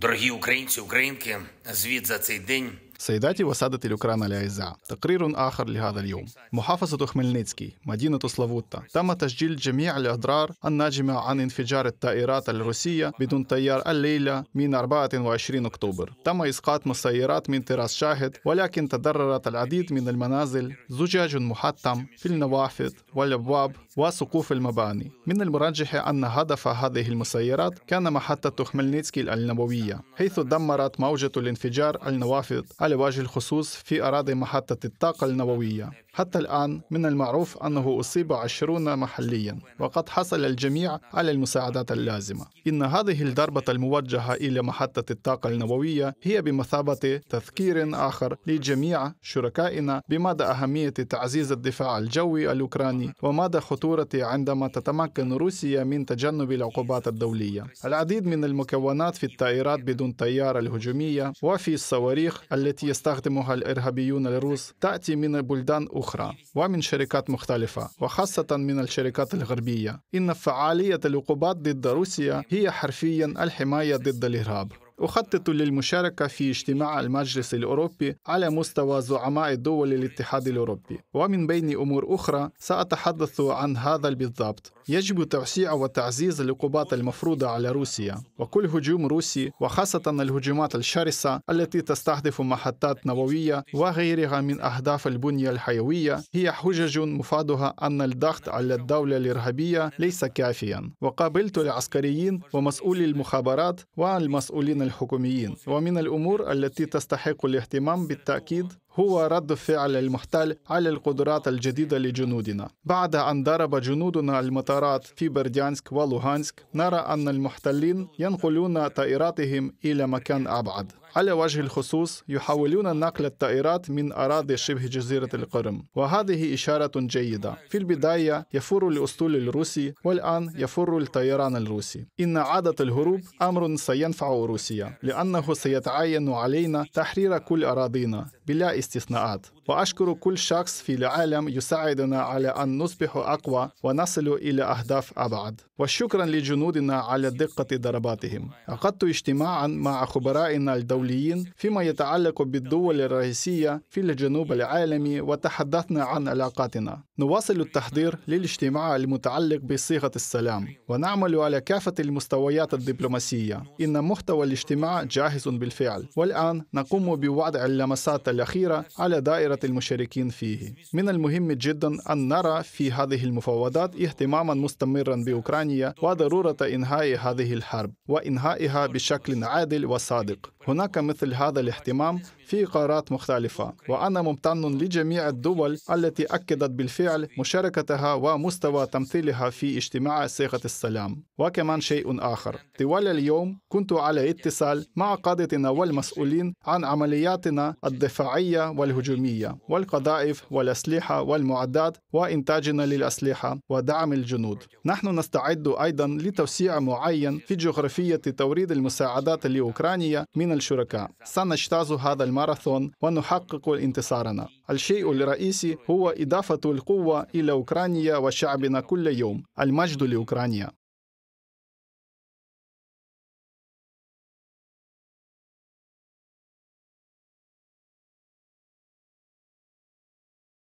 Дорогі українці, українки, звіт за цей день سيداتي وسادتي الأوكران الأعزاء تقرير آخر لهذا اليوم محافظة خميلنيتسكي مدينة سلافوتا تم تسجيل جميع الأضرار الناجمة عن انفجار الطائرات الروسية بدون طيار الليلة من 24 أكتوبر تم إسقاط مسيرات من طراز شاهد ولكن تضررت العديد من المنازل زجاج محطم في النوافذ والأبواب وسقوف المباني من المرجح أن هدف هذه المسيرات كان محطة خميلنيتسكي النووية حيث دمرت موجة الانفجار النوافذ على وجه الخصوص في أراضي محطة الطاقة النووية حتى الآن من المعروف أنه أصيب عشرون محليا وقد حصل الجميع على المساعدات اللازمة إن هذه الضربة الموجهة إلى محطة الطاقة النووية هي بمثابة تذكير آخر لجميع شركائنا بمدى أهمية تعزيز الدفاع الجوي الأوكراني ومدى خطورة عندما تتمكن روسيا من تجنب العقوبات الدولية العديد من المكونات في الطائرات بدون طيارة الهجومية وفي الصواريخ التي التي يستخدمها الإرهابيون الروس تأتي من بلدان أخرى ومن شركات مختلفة وخاصة من الشركات الغربية إن فعالية العقوبات ضد روسيا هي حرفيا الحماية ضد الإرهاب أخطط للمشاركة في اجتماع المجلس الأوروبي على مستوى زعماء دول الاتحاد الأوروبي ومن بين أمور أخرى سأتحدث عن هذا بالضبط يجب توسيع وتعزيز العقوبات المفروضة على روسيا وكل هجوم روسي وخاصة الهجمات الشرسة التي تستهدف محطات نووية وغيرها من أهداف البنية الحيوية هي حجج مفادها أن الضغط على الدولة الإرهابية ليس كافيا وقابلت العسكريين ومسؤولي المخابرات والمسؤولين الحكوميين ومن الأمور التي تستحق الاهتمام بالتأكيد هو رد فعل المحتل على القدرات الجديدة لجنودنا بعد أن ضرب جنودنا المطارات في برديانسك ولوهانسك نرى أن المحتلين ينقلون طائراتهم إلى مكان أبعد على وجه الخصوص يحاولون نقل الطائرات من أراضي شبه جزيرة القرم وهذه إشارة جيدة في البداية يفر الأسطول الروسي والآن يفر الطيران الروسي إن عادة الهروب أمر سينفع روسيا لأنه سيتعين علينا تحرير كل أراضينا بلا استثناءات وأشكر كل شخص في العالم يساعدنا على أن نصبح أقوى ونصل إلى أهداف أبعد وشكرا لجنودنا على دقة ضرباتهم عقدت اجتماعا مع خبرائنا الدوليين الدوليين فيما يتعلق بالدول الرئيسية في الجنوب العالمي وتحدثنا عن علاقاتنا نواصل التحضير للاجتماع المتعلق بصيغة السلام ونعمل على كافة المستويات الدبلوماسية إن محتوى الاجتماع جاهز بالفعل والآن نقوم بوضع اللمسات الأخيرة على دائرة المشاركين فيه من المهم جدا أن نرى في هذه المفاوضات اهتماما مستمرا بأوكرانيا وضرورة إنهاء هذه الحرب وإنهائها بشكل عادل وصادق هناك هناك مثل هذا الاهتمام في قارات مختلفة وأنا ممتن لجميع الدول التي أكدت بالفعل مشاركتها ومستوى تمثيلها في اجتماع صيغة السلام وكمان شيء آخر طوال اليوم كنت على اتصال مع قادتنا والمسؤولين عن عملياتنا الدفاعية والهجومية والقذائف والأسلحة والمعدات وإنتاجنا للأسلحة ودعم الجنود نحن نستعد أيضا لتوسيع معين في جغرافية توريد المساعدات لأوكرانيا من الشركاء الشركاء سنجتاز هذا الماراثون ونحقق انتصارنا الشيء الرئيسي هو إضافة القوة إلى أوكرانيا وشعبنا كل يوم المجد لأوكرانيا